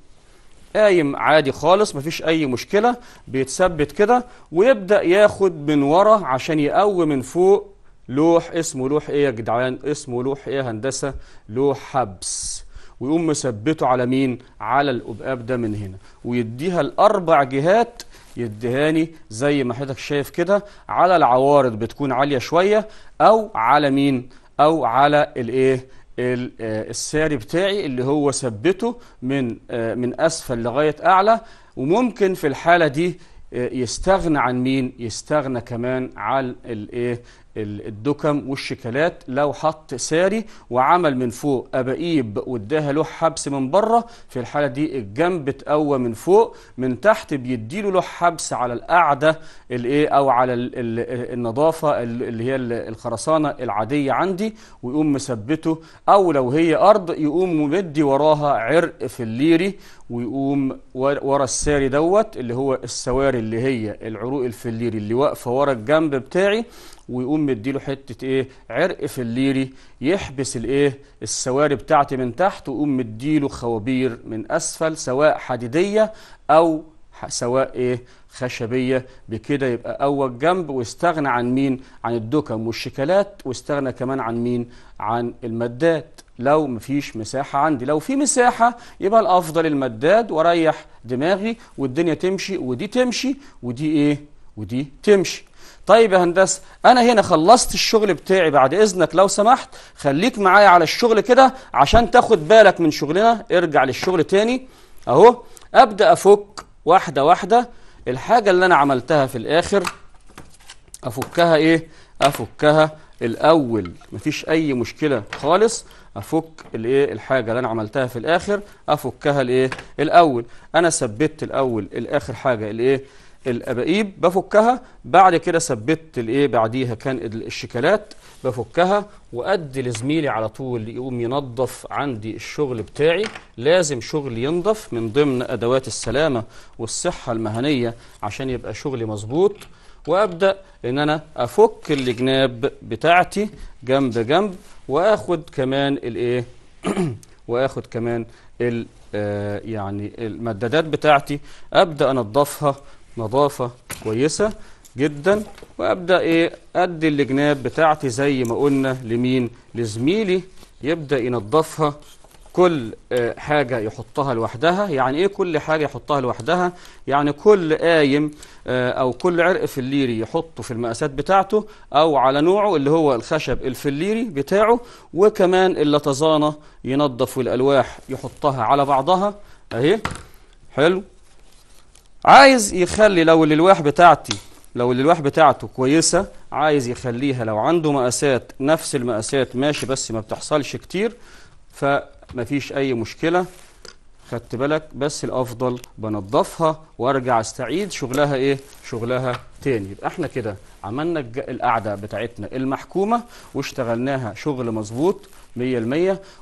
قايم عادي خالص مفيش اي مشكلة بيتثبت كده ويبدأ ياخد من ورا عشان يقوي من فوق لوح اسمه لوح ايه يا جدعان اسمه لوح ايه هندسة لوح حبس ويقوم مثبته على مين على القبقاب ده من هنا ويديها الاربع جهات يديهاني زي ما حضرتك شايف كده على العوارض بتكون عاليه شويه او على مين او على الايه آه، الساري بتاعي اللي هو ثبته من آه، من اسفل لغايه اعلى وممكن في الحاله دي آه، يستغنى عن مين يستغنى كمان عن الايه الدكم والشيكلات لو حط ساري وعمل من فوق أباقيب واداها له حبس من بره في الحالة دي الجنب اتقوى من فوق من تحت بيديله له حبس على القعدة الايه أو على النظافة اللي هي الخرسانة العادية عندي ويقوم مثبته أو لو هي أرض يقوم مدي وراها عرق في الليري ويقوم ورا الساري دوت اللي هو السواري اللي هي العروق الفليري اللي واقفة ورا الجنب بتاعي ويقوم مديله حته ايه عرق في الليري يحبس الايه السواري بتاعتي من تحت ويقوم مديله خوابير من اسفل سواء حديديه او سواء ايه خشبيه بكده يبقى اول جنب واستغنى عن مين عن الدكم والشيكلات واستغنى كمان عن مين عن المدات لو مفيش مساحة عندي لو في مساحة يبقى الأفضل المداد وأريح دماغي والدنيا تمشي ودي تمشي ودي إيه ودي تمشي طيب يا هندسة أنا هنا خلصت الشغل بتاعي بعد إذنك لو سمحت خليك معايا على الشغل كده عشان تاخد بالك من شغلنا ارجع للشغل تاني أهو أبدأ أفك واحدة واحدة الحاجة اللي أنا عملتها في الآخر أفكها إيه؟ أفكها الأول مفيش أي مشكلة خالص أفك الإيه الحاجة اللي أنا عملتها في الآخر أفكها الإيه؟ الأول أنا ثبتت الأول الآخر حاجة الإيه؟ الأباقيب بفكها بعد كده ثبت الإيه بعديها كان الشيكالات بفكها وأدي لزميلي على طول يقوم ينظف عندي الشغل بتاعي لازم شغل ينظف من ضمن أدوات السلامة والصحة المهنية عشان يبقى شغلي مظبوط وابدا ان انا افك الجناب بتاعتي جنب جنب واخد كمان الايه واخد كمان ال آه، يعني المدادات بتاعتي ابدا انضفها نظافة كويسة جدا وابدا ايه ادي الجناب بتاعتي زي ما قلنا لمين لزميلي يبدا ينظفها كل آه، حاجة يحطها لوحدها يعني ايه كل حاجة يحطها لوحدها يعني كل قايم آه، او كل عرق فليري يحطه في المقاسات بتاعته او على نوعه اللي هو الخشب الفليري بتاعه وكمان اللتزانة ينظف الالواح يحطها على بعضها اهي حلو عايز يخلي لو الالواح بتاعتي لو الالواح بتاعته كويسه عايز يخليها لو عنده مقاسات نفس المقاسات ماشي بس ما بتحصلش كتير فمفيش اي مشكله خدت بالك بس الافضل بنضفها وارجع استعيد شغلها ايه شغلها تاني يبقى احنا كده عملنا القعده بتاعتنا المحكومه واشتغلناها شغل مظبوط 100%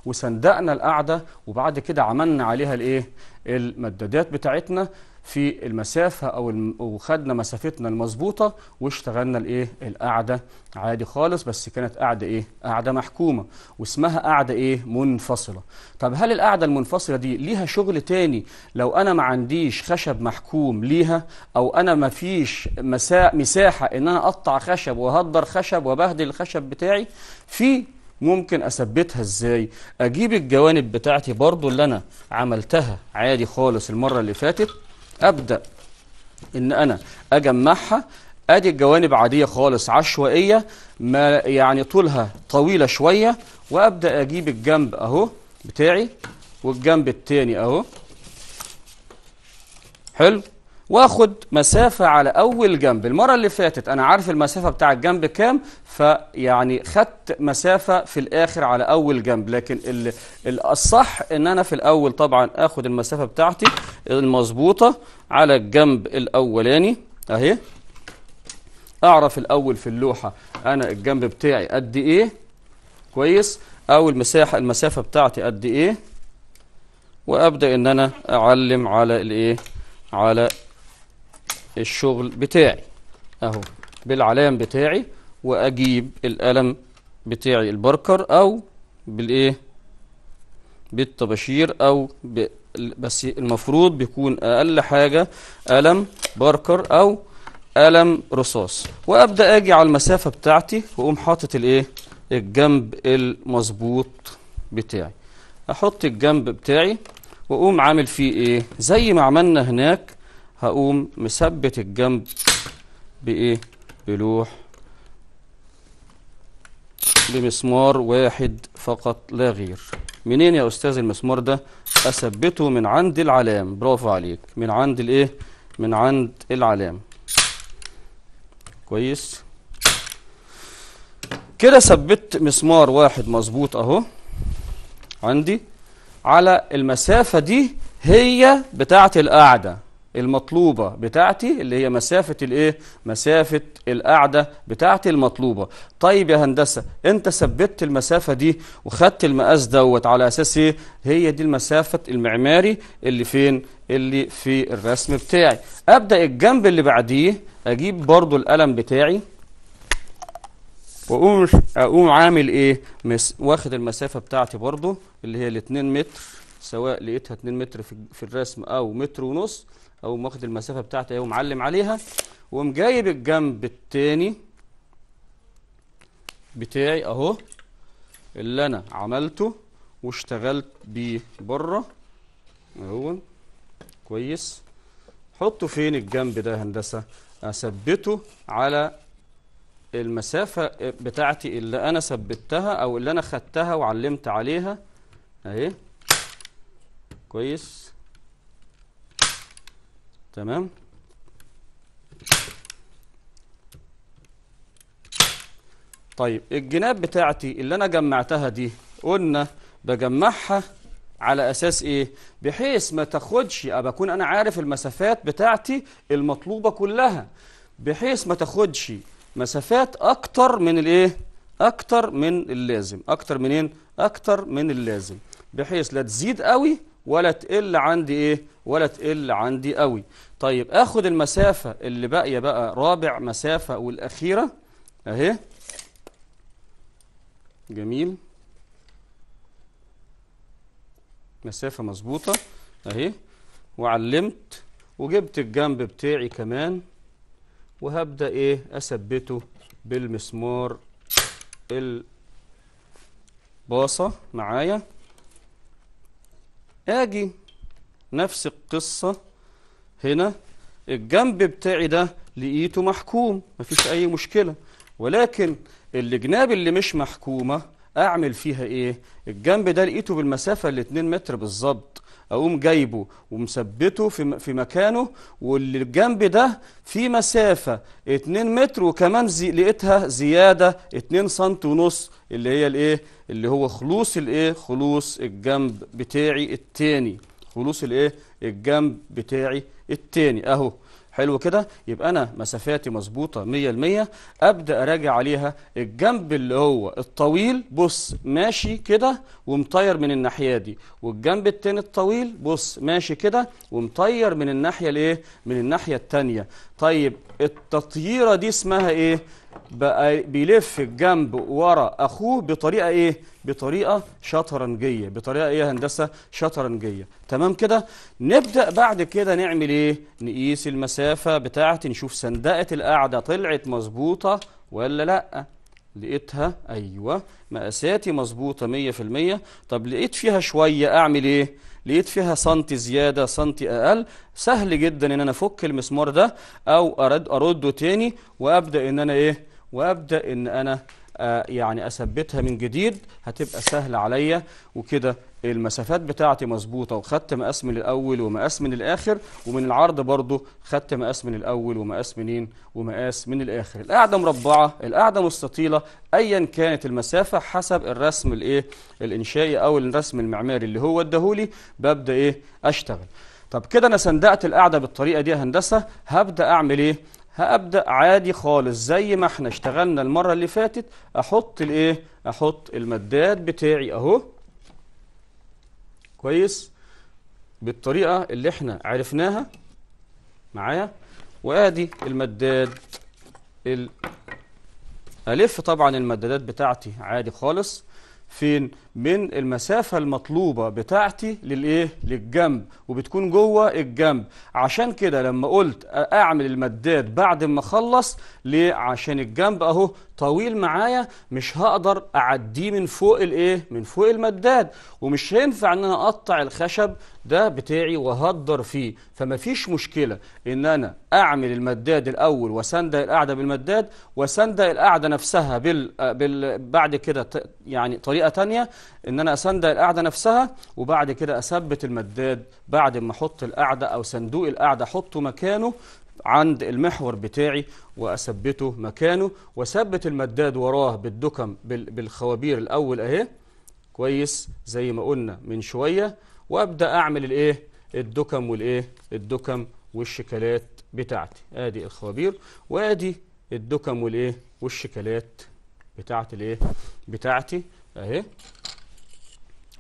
وصندقنا القعده وبعد كده عملنا عليها الايه المدادات بتاعتنا في المسافة أو وخدنا مسافتنا المظبوطة واشتغلنا الإيه القعدة عادي خالص بس كانت قعدة إيه قعدة محكومة واسمها قعدة إيه منفصلة طب هل القعدة المنفصلة دي ليها شغل تاني لو أنا ما عنديش خشب محكوم ليها أو أنا ما فيش مسا... مساحة إن أنا أقطع خشب وأهدر خشب وبهدل الخشب بتاعي في ممكن اثبتها ازاي اجيب الجوانب بتاعتي برضو اللي انا عملتها عادي خالص المره اللي فاتت أبدأ إن أنا أجمعها أدي الجوانب عادية خالص عشوائية ما يعني طولها طويلة شوية وأبدأ أجيب الجنب أهو بتاعي والجنب التاني أهو حلو واخد مسافة على أول جنب المرة اللي فاتت أنا عارف المسافة بتاع الجنب كام فيعني خدت مسافة في الآخر على أول جنب لكن ال ال الصح إن أنا في الأول طبعا أخد المسافة بتاعتي المظبوطة على الجنب الأولاني أهي أعرف الأول في اللوحة أنا الجنب بتاعي قد إيه كويس أو المساحة المسافة بتاعتي قد إيه وأبدأ إن أنا أعلم على الإيه على الشغل بتاعي اهو بالعلام بتاعي واجيب القلم بتاعي الباركر او بالايه بالطباشير او ب... بس المفروض بيكون اقل حاجه قلم باركر او قلم رصاص وابدا اجي على المسافه بتاعتي واقوم حاطط الايه الجنب المظبوط بتاعي احط الجنب بتاعي واقوم عامل فيه ايه زي ما عملنا هناك هقوم مثبت الجنب بايه بلوح بمسمار واحد فقط لا غير منين يا استاذ المسمار ده اثبته من عند العلام برافو عليك من عند الايه من عند العلام كويس كده ثبت مسمار واحد مظبوط اهو عندي على المسافة دي هي بتاعة القاعدة المطلوبة بتاعتي اللي هي مسافة الايه مسافة القعدة بتاعتي المطلوبة طيب يا هندسة انت ثبتت المسافة دي وخدت المقاس دوت على اساس ايه هي دي المسافة المعماري اللي فين اللي في الرسم بتاعي ابدأ الجنب اللي بعديه اجيب برضو القلم بتاعي واقوم اقوم عامل ايه واخد المسافة بتاعتي برضو اللي هي الاتنين متر سواء لقيتها 2 متر في, الرسم او متر ونص او واخد المسافه بتاعتي اهي ومعلم عليها ومجايب الجنب الثاني بتاعي اهو اللي انا عملته واشتغلت بيه بره اهو كويس حطه فين الجنب ده هندسه اثبته على المسافة بتاعتي اللي أنا ثبتها أو اللي أنا خدتها وعلمت عليها أهي كويس تمام طيب الجناب بتاعتي اللي انا جمعتها دي قلنا بجمعها على اساس ايه بحيث ما تاخدش ابقى اكون انا عارف المسافات بتاعتي المطلوبه كلها بحيث ما تاخدش مسافات اكتر من الايه اكتر من اللازم اكتر منين اكتر من اللازم بحيث لا تزيد قوي ولا تقل عندي ايه ولا تقل عندي قوي طيب اخد المسافة اللي باقية بقى رابع مسافة والاخيرة اهي جميل مسافة مظبوطة اهي وعلمت وجبت الجنب بتاعي كمان وهبدأ ايه اثبته بالمسمار الباصة معايا اجي نفس القصة هنا الجنب بتاعي ده لقيته محكوم مفيش اي مشكلة ولكن الجناب اللي مش محكومة اعمل فيها ايه الجنب ده لقيته بالمسافة اللي 2 متر بالظبط اقوم جايبه ومثبته في مكانه واللي الجنب ده في مسافه 2 متر وكمان زي لقيتها زياده 2 سم ونص اللي هي الايه اللي هو خلوص الايه خلوص الجنب بتاعي التاني خلوص الايه الجنب بتاعي التاني اهو حلو كده يبقى انا مسافاتي مظبوطه 100% ابدا اراجع عليها الجنب اللي هو الطويل بص ماشي كده ومطير من الناحيه دي والجنب التاني الطويل بص ماشي كده ومطير من الناحيه الايه من الناحيه التانيه طيب التطييره دي اسمها ايه بقى بيلف الجنب ورا اخوه بطريقه ايه بطريقه شطرنجيه بطريقه ايه هندسه شطرنجيه تمام كده نبدا بعد كده نعمل ايه نقيس المسافه بتاعتي نشوف سندقه القاعده طلعت مظبوطه ولا لا لقيتها ايوه مقاساتي مظبوطه 100% طب لقيت فيها شويه اعمل ايه لقيت فيها سنتي زيادة سنتي أقل سهل جدا إن أنا أفك المسمار ده أو أرد أرده تاني وأبدأ إن أنا إيه وأبدأ إن أنا آه، يعني أثبتها من جديد هتبقى سهلة عليا وكده المسافات بتاعتي مظبوطه وخدت مقاس من الاول ومقاس من الاخر ومن العرض برضه خدت مقاس من الاول ومقاس منين ومقاس من الاخر القاعده مربعه القاعده مستطيله ايا كانت المسافه حسب الرسم الايه الانشائي او الرسم المعماري اللي هو اداهولي ببدا ايه اشتغل طب كده انا صندقت القاعده بالطريقه دي هندسه هبدا اعمل ايه هبدا عادي خالص زي ما احنا اشتغلنا المره اللي فاتت احط الايه احط المداد بتاعي اهو كويس بالطريقة اللي احنا عرفناها معايا وادي المداد الف طبعا المدادات بتاعتي عادي خالص فين من المسافة المطلوبة بتاعتي للإيه؟ للجنب وبتكون جوه الجنب عشان كده لما قلت أعمل المداد بعد ما أخلص ليه؟ عشان الجنب أهو طويل معايا مش هقدر أعديه من فوق الإيه؟ من فوق المداد ومش هينفع إن أنا أقطع الخشب ده بتاعي وهدر فيه فمفيش مشكلة إن أنا أعمل المداد الأول وسندق القعدة بالمداد وسندق القعدة نفسها بال... بال... بعد كده ت... يعني طريقة تانية ان انا اسندق القاعده نفسها وبعد كده اثبت المداد بعد ما احط القاعده او صندوق القاعده احطه مكانه عند المحور بتاعي واثبته مكانه واثبت المداد وراه بالدكم بالخوابير الاول اهي كويس زي ما قلنا من شويه وابدا اعمل الايه الدكم والايه الدكم والشيكالات بتاعتي ادي الخوابير وادي الدكم والايه والشيكالات بتاعت الايه بتاعتي اهي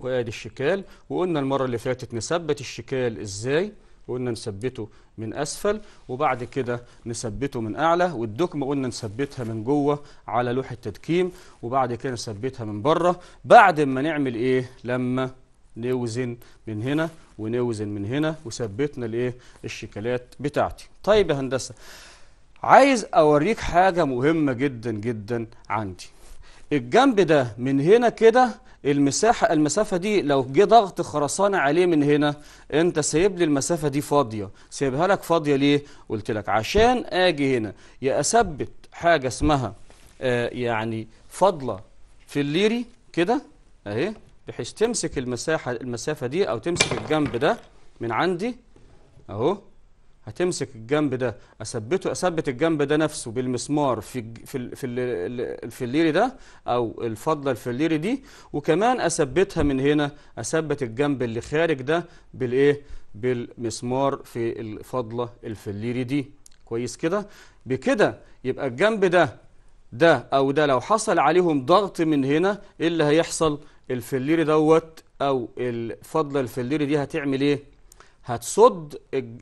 وادي الشكال وقلنا المرة اللي فاتت نثبت الشكال ازاي وقلنا نثبته من اسفل وبعد كده نثبته من اعلى والدكمه قلنا نثبتها من جوه على لوح التدكيم وبعد كده نثبتها من بره بعد ما نعمل ايه لما نوزن من هنا ونوزن من هنا وثبتنا الايه الشكلات بتاعتي طيب يا هندسه عايز اوريك حاجه مهمه جدا جدا عندي الجنب ده من هنا كده المساحة المسافة دي لو جه ضغط خرسانة عليه من هنا انت سايب لي المسافة دي فاضية سايبها لك فاضية ليه قلت لك عشان اجي هنا يا اثبت حاجة اسمها آه يعني فضلة في الليري كده اهي بحيث تمسك المساحة المسافة دي او تمسك الجنب ده من عندي اهو هتمسك الجنب ده اثبته اثبت الجنب ده نفسه بالمسمار في في في الفليري ده او الفضله الفليري دي وكمان اثبتها من هنا اثبت الجنب اللي خارج ده بالايه بالمسمار في الفضله الفليري دي كويس كده بكده يبقى الجنب ده ده او ده لو حصل عليهم ضغط من هنا ايه اللي هيحصل الفليري دوت او الفضله الفليري دي هتعمل ايه هتصد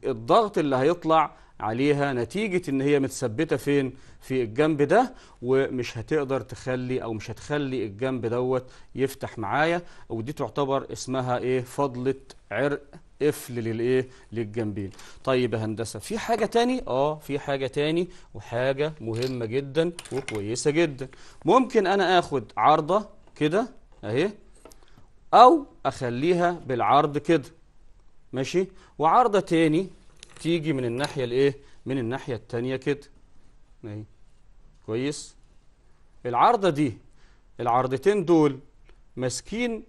الضغط اللي هيطلع عليها نتيجة ان هي متثبتة فين في الجنب ده ومش هتقدر تخلي او مش هتخلي الجنب دوت يفتح معايا ودي تعتبر اسمها ايه فضلة عرق قفل للايه للجنبين طيب يا هندسه في حاجه تاني اه في حاجه تاني وحاجه مهمه جدا وكويسه جدا ممكن انا اخد عارضه كده اهي او اخليها بالعرض كده ماشي وعرضة تاني تيجي من الناحية الايه من الناحية التانية كده اهي كويس العرضة دي العرضتين دول ماسكين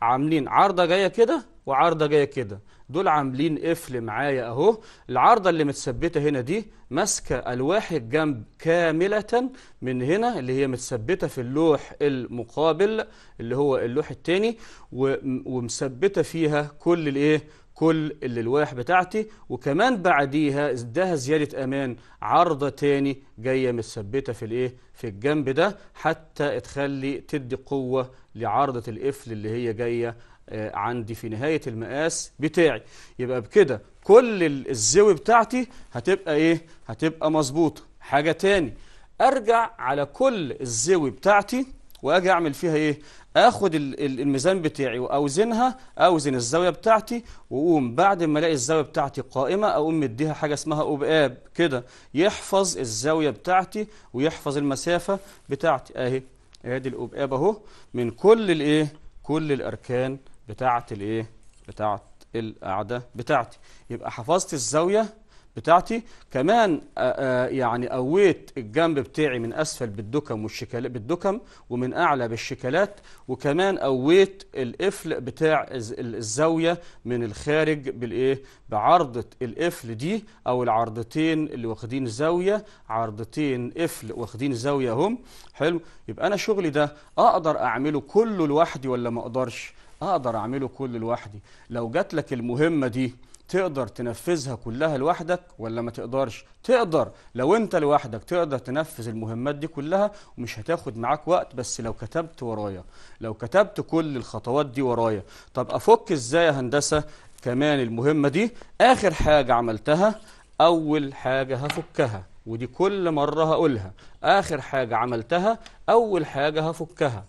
عاملين عرضة جاية كده وعرضة جاية كده دول عاملين قفل معايا اهو العرضة اللي متثبتة هنا دي ماسكة الواح الجنب كاملة من هنا اللي هي متثبتة في اللوح المقابل اللي هو اللوح التاني ومثبتة فيها كل الايه كل اللوائح بتاعتي وكمان بعديها اداها زيادة امان عرضة تاني جاية متثبتة في الايه في الجنب ده حتى تخلي تدي قوة لعرضة القفل اللي هي جاية آه، عندي في نهاية المقاس بتاعي يبقى بكده كل الزاوية بتاعتي هتبقى ايه هتبقى مظبوطة حاجة تاني ارجع على كل الزاوية بتاعتي واجي اعمل فيها ايه اخد الميزان بتاعي واوزنها اوزن الزاويه بتاعتي واقوم بعد ما الاقي الزاويه بتاعتي قائمه اقوم مديها حاجه اسمها اوباب كده يحفظ الزاويه بتاعتي ويحفظ المسافه بتاعتي اهي ادي الاوباب اهو من كل الايه كل الاركان بتاعت الايه بتاعت القاعده بتاعتي يبقى حفظت الزاويه بتاعتي كمان آه، آه، يعني قويت الجنب بتاعي من اسفل بالدكم والشكل بالدكم ومن اعلى بالشكلات وكمان قويت القفل بتاع الزاويه من الخارج بالايه بعرضه القفل دي او العرضتين اللي واخدين زاويه عرضتين قفل واخدين زاويه هم حلو يبقى انا شغلي ده اقدر اعمله كله لوحدي ولا ما اقدرش اقدر اعمله كله لوحدي لو جات لك المهمه دي تقدر تنفذها كلها لوحدك ولا ما تقدرش تقدر لو انت لوحدك تقدر تنفذ المهمات دي كلها ومش هتاخد معاك وقت بس لو كتبت ورايا لو كتبت كل الخطوات دي ورايا طب افك ازاي يا هندسه كمان المهمه دي اخر حاجه عملتها اول حاجه هفكها ودي كل مره هقولها اخر حاجه عملتها اول حاجه هفكها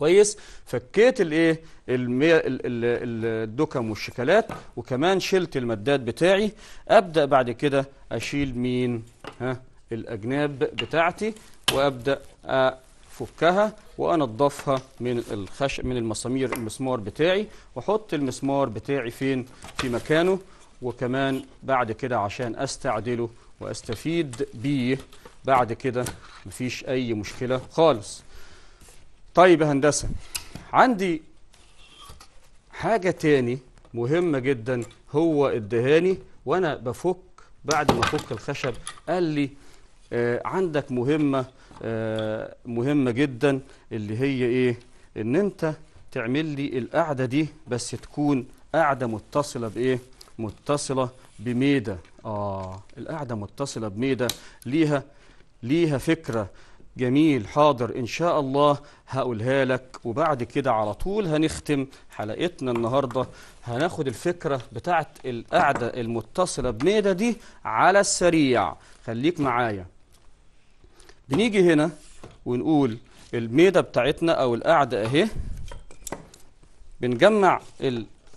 كويس فكيت الايه الدكم والشكلات وكمان شلت المداد بتاعي ابدا بعد كده اشيل مين ها الاجناب بتاعتي وابدا افكها وانضفها من الخش من المسامير المسمار بتاعي واحط المسمار بتاعي فين في مكانه وكمان بعد كده عشان استعدله واستفيد بيه بعد كده مفيش اي مشكله خالص طيب يا هندسة عندي حاجة تاني مهمة جدا هو ادهاني وانا بفك بعد ما فك الخشب قال لي آه عندك مهمة آه مهمة جدا اللي هي ايه ان انت تعمل لي القعدة دي بس تكون قاعدة متصلة بايه متصلة بميدة اه القعدة متصلة بميدة ليها ليها فكرة جميل حاضر ان شاء الله هقولها لك وبعد كده على طول هنختم حلقتنا النهارده هناخد الفكره بتاعت القعده المتصله بميدا دي على السريع خليك معايا بنيجي هنا ونقول الميدة بتاعتنا او القعده اهي بنجمع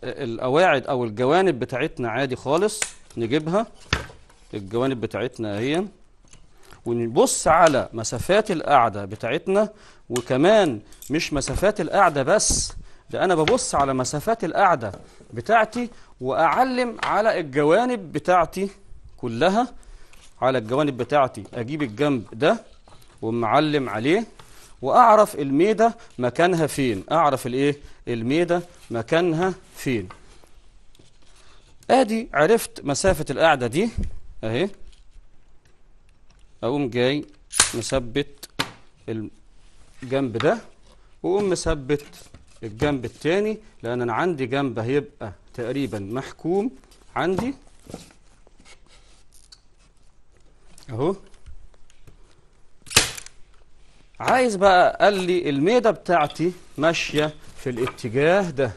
القواعد او الجوانب بتاعتنا عادي خالص نجيبها الجوانب بتاعتنا اهي ونبص على مسافات القعدة بتاعتنا وكمان مش مسافات القعدة بس ده أنا ببص على مسافات القعدة بتاعتي وأعلم على الجوانب بتاعتي كلها على الجوانب بتاعتي أجيب الجنب ده ومعلم عليه وأعرف الميدة مكانها فين أعرف الإيه الميدة مكانها فين ادي عرفت مسافة القاعدة دي اهي اقوم جاي مثبت الجنب ده واقوم مثبت الجنب الثاني لان انا عندي جنب هيبقى تقريبا محكوم عندي اهو عايز بقى قال لي الميده بتاعتي ماشيه في الاتجاه ده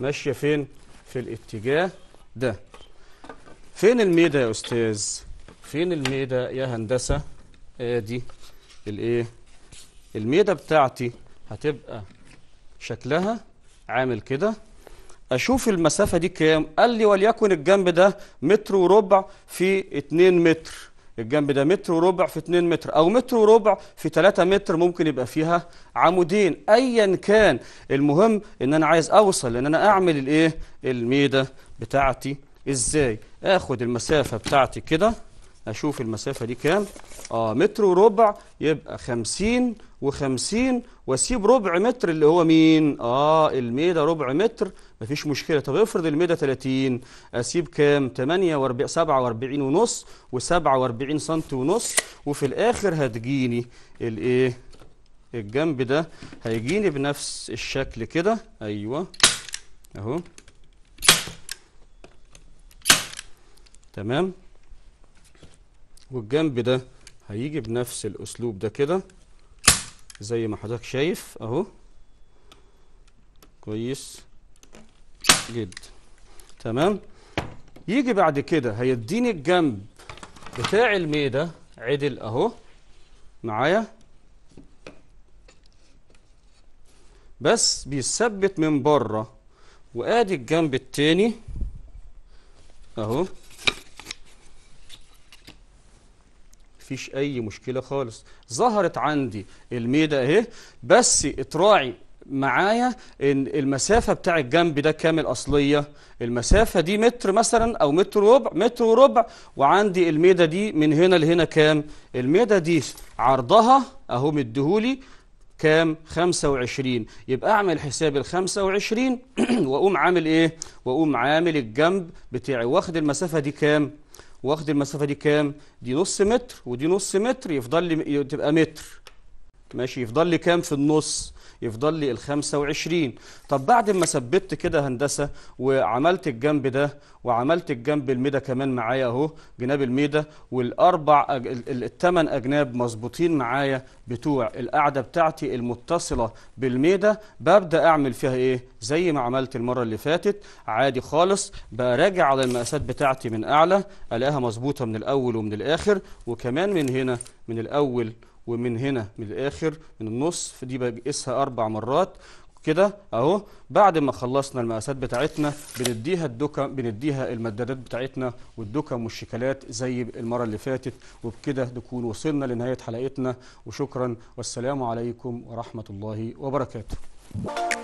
ماشيه فين في الاتجاه ده فين الميده يا استاذ فين الميدة يا هندسة ادي آه، الايه الميدة بتاعتي هتبقى شكلها عامل كده اشوف المسافة دي كام قال لي وليكن الجنب ده متر وربع في 2 متر الجنب ده متر وربع في 2 متر او متر وربع في 3 متر ممكن يبقى فيها عمودين ايا كان المهم ان انا عايز اوصل ان انا اعمل الايه الميده بتاعتي ازاي اخد المسافه بتاعتي كده اشوف المسافه دي كام اه متر وربع يبقى 50 و50 واسيب ربع متر اللي هو مين اه الميده ربع متر مفيش مشكله طب افرض الميده 30 اسيب كام 48 47 ونص و47 سم ونص وفي الاخر هتجيني الايه الجنب ده هيجيني بنفس الشكل كده ايوه اهو تمام والجنب ده هيجي بنفس الاسلوب ده كده زي ما حضرتك شايف اهو كويس جدا تمام يجي بعد كده هيديني الجنب بتاع الميدة عدل اهو معايا بس بيثبت من بره وادي الجنب التاني اهو مفيش اي مشكله خالص ظهرت عندي الميده اهي بس اتراعي معايا ان المسافه بتاع الجنب ده كام الاصليه المسافه دي متر مثلا او متر وربع متر وربع وعندي الميده دي من هنا لهنا كام الميده دي عرضها اهو مديهولي كام 25 يبقى اعمل حساب ال 25 واقوم عامل ايه واقوم عامل الجنب بتاعي واخد المسافه دي كام واخد المسافه دي كام دي نص متر ودي نص متر يفضل لي تبقى متر ماشي يفضل لي كام في النص يفضل لي ال 25 طب بعد ما ثبتت كده هندسه وعملت الجنب ده وعملت الجنب الميدا كمان معايا اهو جناب الميدا والاربع أج... الثمان اجناب مظبوطين معايا بتوع القاعده بتاعتي المتصله بالميدا ببدا اعمل فيها ايه زي ما عملت المره اللي فاتت عادي خالص براجع على المقاسات بتاعتي من اعلى الاقيها مظبوطه من الاول ومن الاخر وكمان من هنا من الاول ومن هنا من الآخر من النص دي بقيسها أربع مرات كده اهو بعد ما خلصنا المقاسات بتاعتنا بنديها الدكم بنديها المدادات بتاعتنا والدكم والشيكلات زي المره اللي فاتت وبكده نكون وصلنا لنهايه حلقتنا وشكرا والسلام عليكم ورحمه الله وبركاته